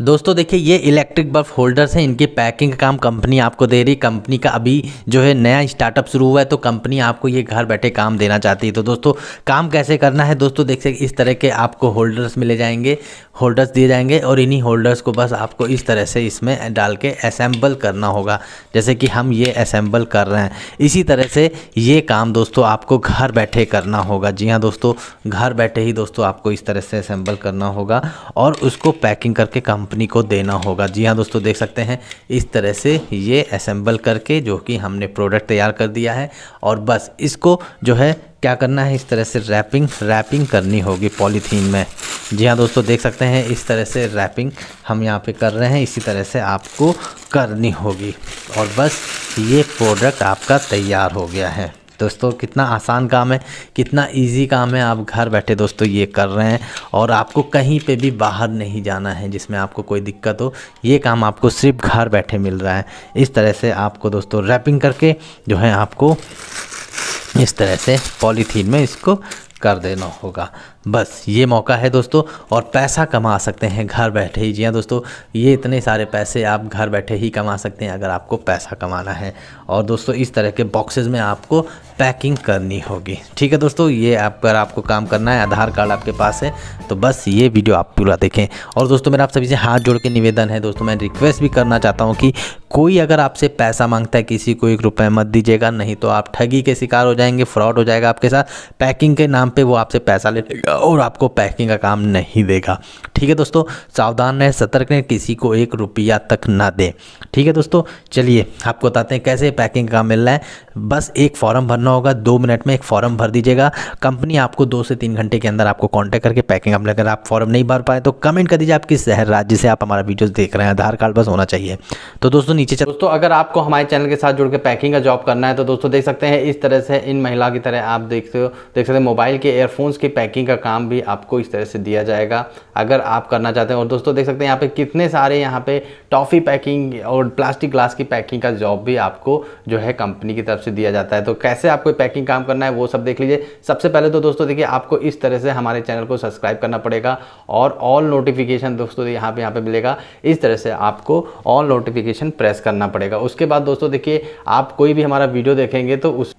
दोस्तों देखिए ये इलेक्ट्रिक बल्ब होल्डर्स हैं इनकी पैकिंग काम कंपनी आपको दे रही कंपनी का अभी जो है नया स्टार्टअप शुरू हुआ है तो कंपनी आपको ये घर बैठे काम देना चाहती है तो दोस्तों काम कैसे करना है दोस्तों देख सकते इस तरह के आपको होल्डर्स मिले जाएंगे होल्डर्स दिए जाएंगे और इन्हीं होल्डर्स को बस आपको इस तरह से इसमें डाल के असेंबल करना होगा जैसे कि हम ये असेंबल कर रहे हैं इसी तरह से ये काम दोस्तों आपको घर बैठे करना होगा जी हाँ दोस्तों घर बैठे ही दोस्तों आपको इस तरह से असेंबल करना होगा और उसको पैकिंग करके काम कंपनी को देना होगा जी हाँ दोस्तों देख सकते हैं इस तरह से ये असेंबल करके जो कि हमने प्रोडक्ट तैयार कर दिया है और बस इसको जो है क्या करना है इस तरह से रैपिंग रैपिंग करनी होगी पॉलीथीन में जी हाँ दोस्तों देख सकते हैं इस तरह से रैपिंग हम यहाँ पे कर रहे हैं इसी तरह से आपको करनी होगी और बस ये प्रोडक्ट आपका तैयार हो गया है दोस्तों कितना आसान काम है कितना इजी काम है आप घर बैठे दोस्तों ये कर रहे हैं और आपको कहीं पे भी बाहर नहीं जाना है जिसमें आपको कोई दिक्कत हो ये काम आपको सिर्फ घर बैठे मिल रहा है इस तरह से आपको दोस्तों रैपिंग करके जो है आपको इस तरह से पॉलीथीन में इसको कर देना होगा बस ये मौका है दोस्तों और पैसा कमा सकते हैं घर बैठे ही जी हाँ दोस्तों ये इतने सारे पैसे आप घर बैठे ही कमा सकते हैं अगर आपको पैसा कमाना है और दोस्तों इस तरह के बॉक्सेस में आपको पैकिंग करनी होगी ठीक है दोस्तों ये आप अगर आपको काम करना है आधार कार्ड आपके पास है तो बस ये वीडियो आप पूरा देखें और दोस्तों मेरा आप सभी से हाथ जोड़ के निवेदन है दोस्तों मैं रिक्वेस्ट भी करना चाहता हूँ कि कोई अगर आपसे पैसा मांगता है किसी को एक रुपये मत दीजिएगा नहीं तो आप ठगी के शिकार हो जाएंगे फ्रॉड हो जाएगा आपके साथ पैकिंग के नाम पर वो आपसे पैसा ले लेगा और आपको पैकिंग का काम नहीं देगा ठीक है दोस्तों सावधान रहें सतर्क रहें किसी को एक रुपया तक ना दें ठीक है दोस्तों चलिए आपको बताते हैं कैसे पैकिंग का काम मिल रहा है बस एक फॉर्म भरना होगा दो मिनट में एक फॉर्म भर दीजिएगा कंपनी आपको दो से तीन घंटे के अंदर आपको कांटेक्ट करके पैकिंग अपने अगर आप फॉर्म नहीं भर पाए तो कमेंट कर दीजिए आप किस शहर राज्य से आप हमारा वीडियोस देख रहे हैं आधार कार्ड बस होना चाहिए तो दोस्तों नीचे चल दोस्तों अगर आपको हमारे चैनल के साथ जुड़ के पैकिंग का जॉब करना है तो दोस्तों देख सकते हैं इस तरह से इन महिला की तरह आप देखते हो देख सकते हैं मोबाइल के एयरफोन्स की पैकिंग का काम भी आपको इस तरह से दिया जाएगा अगर आप करना चाहते हैं और दोस्तों देख सकते हैं यहाँ पे कितने सारे यहाँ पे टॉफ़ी पैकिंग और प्लास्टिक ग्लास की पैकिंग का जॉब भी आपको जो है कंपनी की तरफ से दिया जाता है तो कैसे आपको पैकिंग काम करना है वो सब देख लीजिए सबसे पहले तो दोस्तों देखिए आपको इस तरह से हमारे चैनल को सब्सक्राइब करना पड़ेगा और ऑल नोटिफिकेशन दोस्तों यहाँ पे यहाँ पे मिलेगा इस तरह से आपको ऑल नोटिफिकेशन प्रेस करना पड़ेगा उसके बाद दोस्तों देखिए आप कोई भी हमारा वीडियो देखेंगे तो उस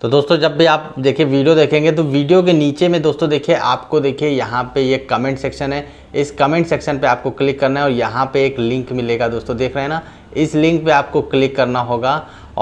तो दोस्तों जब भी आप देखिए वीडियो देखेंगे तो वीडियो के नीचे में दोस्तों देखिए आपको देखिए यहाँ पे ये कमेंट सेक्शन है इस कमेंट सेक्शन पे आपको क्लिक करना है और यहाँ पे एक लिंक मिलेगा दोस्तों देख रहे हैं ना इस लिंक पे आपको क्लिक करना होगा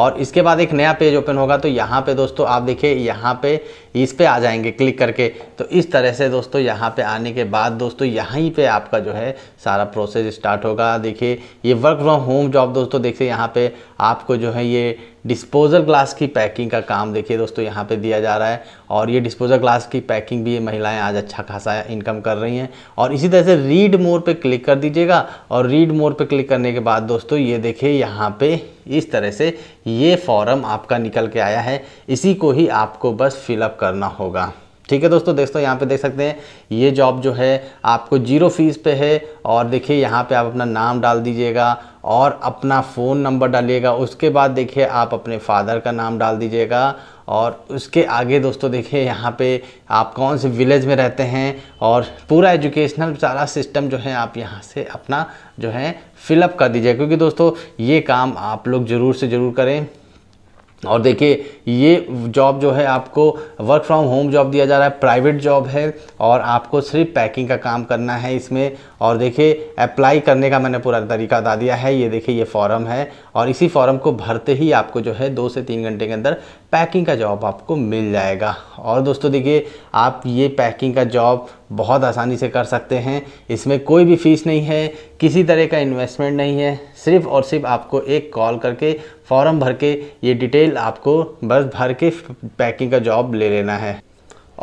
और इसके बाद एक नया पेज ओपन होगा तो यहाँ पे दोस्तों आप देखिए यहाँ पे इस पर आ जाएंगे क्लिक करके तो इस तरह से दोस्तों यहाँ पे आने के बाद दोस्तों यहीं पे आपका जो है सारा प्रोसेस स्टार्ट होगा देखिए ये वर्क फ्रॉम होम जॉब दोस्तों देखिए यहाँ पे आपको जो है ये डिस्पोजल ग्लास की पैकिंग का काम देखिए दोस्तों यहाँ पे दिया जा रहा है और ये डिस्पोजल ग्लास की पैकिंग भी ये महिलाएं आज अच्छा खासा इनकम कर रही हैं और इसी तरह से रीड मोर पे क्लिक कर दीजिएगा और रीड मोर पे क्लिक करने के बाद दोस्तों ये देखिए यहाँ पे इस तरह से ये फॉर्म आपका निकल के आया है इसी को ही आपको बस फिलअप कर करना होगा ठीक है दोस्तों दोस्तों यहाँ पे देख सकते हैं ये जॉब जो है आपको जीरो फीस पे है और देखिए यहाँ पे आप अपना नाम डाल दीजिएगा और अपना फ़ोन नंबर डालिएगा उसके बाद देखिए आप अपने फादर का नाम डाल दीजिएगा और उसके आगे दोस्तों देखिए यहाँ पे आप कौन से विलेज में रहते हैं और पूरा एजुकेशनल सारा सिस्टम जो है आप यहाँ से अपना जो है फिलअप कर दीजिए क्योंकि दोस्तों ये काम आप लोग ज़रूर से ज़रूर करें और देखिए ये जॉब जो है आपको वर्क फ्रॉम होम जॉब दिया जा रहा है प्राइवेट जॉब है और आपको सिर्फ पैकिंग का काम करना है इसमें और देखिए अप्लाई करने का मैंने पूरा तरीका बता दिया है ये देखिए ये फॉर्म है और इसी फॉर्म को भरते ही आपको जो है दो से तीन घंटे के अंदर पैकिंग का जॉब आपको मिल जाएगा और दोस्तों देखिए आप ये पैकिंग का जॉब बहुत आसानी से कर सकते हैं इसमें कोई भी फीस नहीं है किसी तरह का इन्वेस्टमेंट नहीं है सिर्फ और सिर्फ आपको एक कॉल करके फॉर्म भर के ये डिटेल आपको बस भर के पैकिंग का जॉब ले लेना है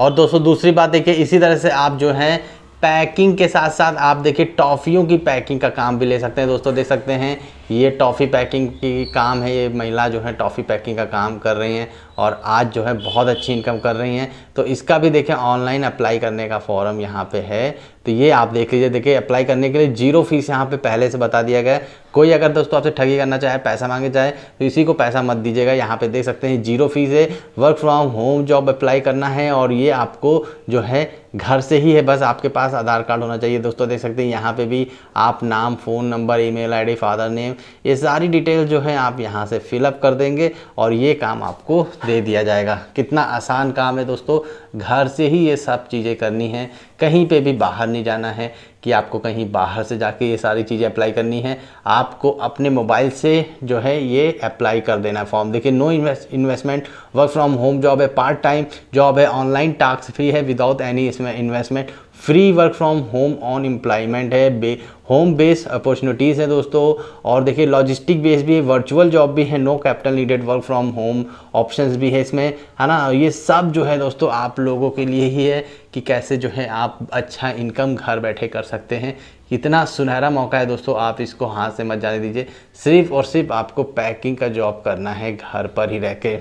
और दोस्तों दूसरी बात देखिए इसी तरह से आप जो हैं पैकिंग के साथ साथ आप देखिए टॉफ़ियों की पैकिंग का काम भी ले सकते हैं दोस्तों देख सकते हैं ये टॉफ़ी पैकिंग की काम है ये महिला जो है टॉफ़ी पैकिंग का काम कर रही हैं और आज जो है बहुत अच्छी इनकम कर रही हैं तो इसका भी देखें ऑनलाइन अप्लाई करने का फॉर्म यहाँ पे है तो ये आप देख लीजिए देखिए अप्लाई करने के लिए जीरो फीस यहाँ पे पहले से बता दिया गया है कोई अगर दोस्तों आपसे ठगी करना चाहे पैसा मांगे चाहे तो इसी को पैसा मत दीजिएगा यहाँ पे देख सकते हैं जीरो फीस है work from home job apply करना है और ये आपको जो है घर से ही है बस आपके पास आधार कार्ड होना चाहिए दोस्तों देख सकते हैं यहाँ पर भी आप नाम phone number email father name ये सारी डिटेल जो है आप यहाँ से फिलअप कर देंगे और ये काम आपको दे दिया जाएगा कितना आसान काम है दोस्तों घर से ही ये सब चीज़ें करनी है कहीं पे भी बाहर नहीं जाना है कि आपको कहीं बाहर से जाके ये सारी चीज़ें अप्लाई करनी है आपको अपने मोबाइल से जो है ये अप्लाई कर देना है फॉर्म देखिए no investment work from home job है पार्ट टाइम जॉब है ऑनलाइन टास्क फ्री है विदाउट एनी इसमें investment free work from home on employment है बे होम बेस अपॉर्चुनिटीज़ है दोस्तों और देखिए लॉजिस्टिक बेस भी है वर्चुअल जॉब भी है no capital needed work from home options भी है इसमें है ना ये सब जो है दोस्तों आप लोगों के लिए ही है कि कैसे जो है आप अच्छा इनकम घर बैठे कर सकते हैं इतना सुनहरा मौका है दोस्तों आप इसको हाथ से मत जाने दीजिए सिर्फ और सिर्फ आपको पैकिंग का जॉब करना है घर पर ही रह के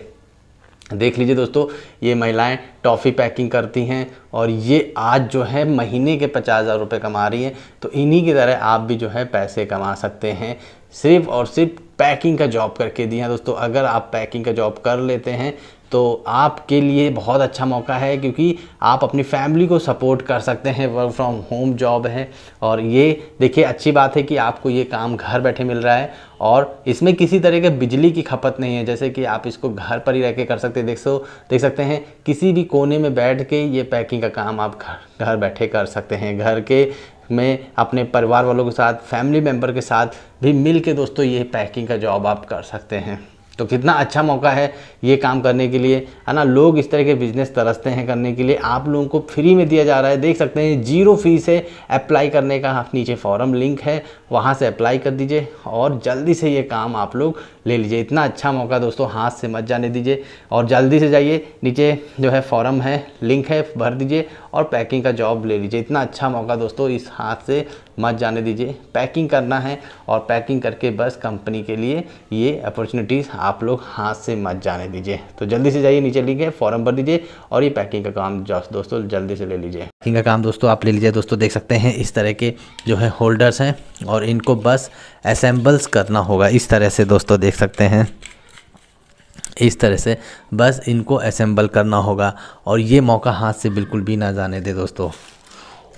देख लीजिए दोस्तों ये महिलाएं टॉफ़ी पैकिंग करती हैं और ये आज जो है महीने के पचास हज़ार रुपये कमा रही हैं तो इन्हीं की तरह आप भी जो है पैसे कमा सकते हैं सिर्फ और सिर्फ पैकिंग का जॉब करके दिया दोस्तों अगर आप पैकिंग का जॉब कर लेते हैं तो आपके लिए बहुत अच्छा मौका है क्योंकि आप अपनी फैमिली को सपोर्ट कर सकते हैं वर्क फ्रॉम होम जॉब है और ये देखिए अच्छी बात है कि आपको ये काम घर बैठे मिल रहा है और इसमें किसी तरह के बिजली की खपत नहीं है जैसे कि आप इसको घर पर ही रह के कर सकते हैं देख सो देख सकते हैं किसी भी कोने में बैठ के ये पैकिंग का काम आप घर घर बैठे कर सकते हैं घर के में अपने परिवार वालों के साथ फैमिली मेम्बर के साथ भी मिल के दोस्तों ये पैकिंग का जॉब आप कर सकते हैं तो कितना अच्छा मौका है ये काम करने के लिए है ना लोग इस तरह के बिजनेस तरसते हैं करने के लिए आप लोगों को फ्री में दिया जा रहा है देख सकते हैं जीरो फी से अप्लाई करने का नीचे फॉरम लिंक है वहाँ से अप्लाई कर दीजिए और जल्दी से ये काम आप लोग ले लीजिए इतना अच्छा मौका दोस्तों हाथ से मत जाने दीजिए और जल्दी से जाइए नीचे जो है फॉरम है लिंक है भर दीजिए और पैकिंग का जॉब ले लीजिए इतना अच्छा मौका दोस्तों इस हाथ से मत जाने दीजिए पैकिंग करना है और पैकिंग करके बस कंपनी के लिए ये अपॉर्चुनिटीज़ आप लोग हाथ से मत जाने दीजिए तो जल्दी से जाइए नीचे लिखे फॉर्म भर दीजिए और ये पैकिंग का काम दोस्तों जल्दी से ले लीजिए पैकिंग का काम दोस्तों आप ले लीजिए दोस्तों देख सकते हैं इस तरह के जो है होल्डर्स हैं और इनको बस असेंबल्स करना होगा इस तरह से दोस्तों देख सकते हैं इस तरह से बस इनको असेंबल करना होगा और ये मौका हाथ से बिल्कुल भी ना जाने दे दोस्तों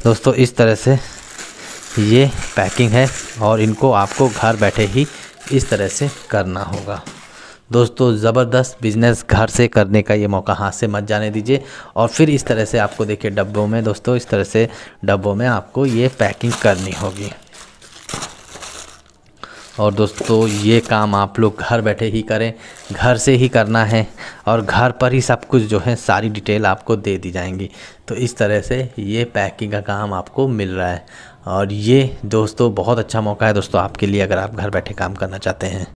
दोस्तों इस तरह से ये पैकिंग है और इनको आपको घर बैठे ही इस तरह से करना होगा दोस्तों ज़बरदस्त बिज़नेस घर से करने का ये मौका हाथ से मत जाने दीजिए और फिर इस तरह से आपको देखिए डब्बों में दोस्तों इस तरह से डब्बों में आपको ये पैकिंग करनी होगी और दोस्तों ये काम आप लोग घर बैठे ही करें घर से ही करना है और घर पर ही सब कुछ जो है सारी डिटेल आपको दे दी जाएंगी तो इस तरह से ये पैकिंग का काम आपको मिल रहा है और ये दोस्तों बहुत अच्छा मौका है दोस्तों आपके लिए अगर आप घर बैठे काम करना चाहते हैं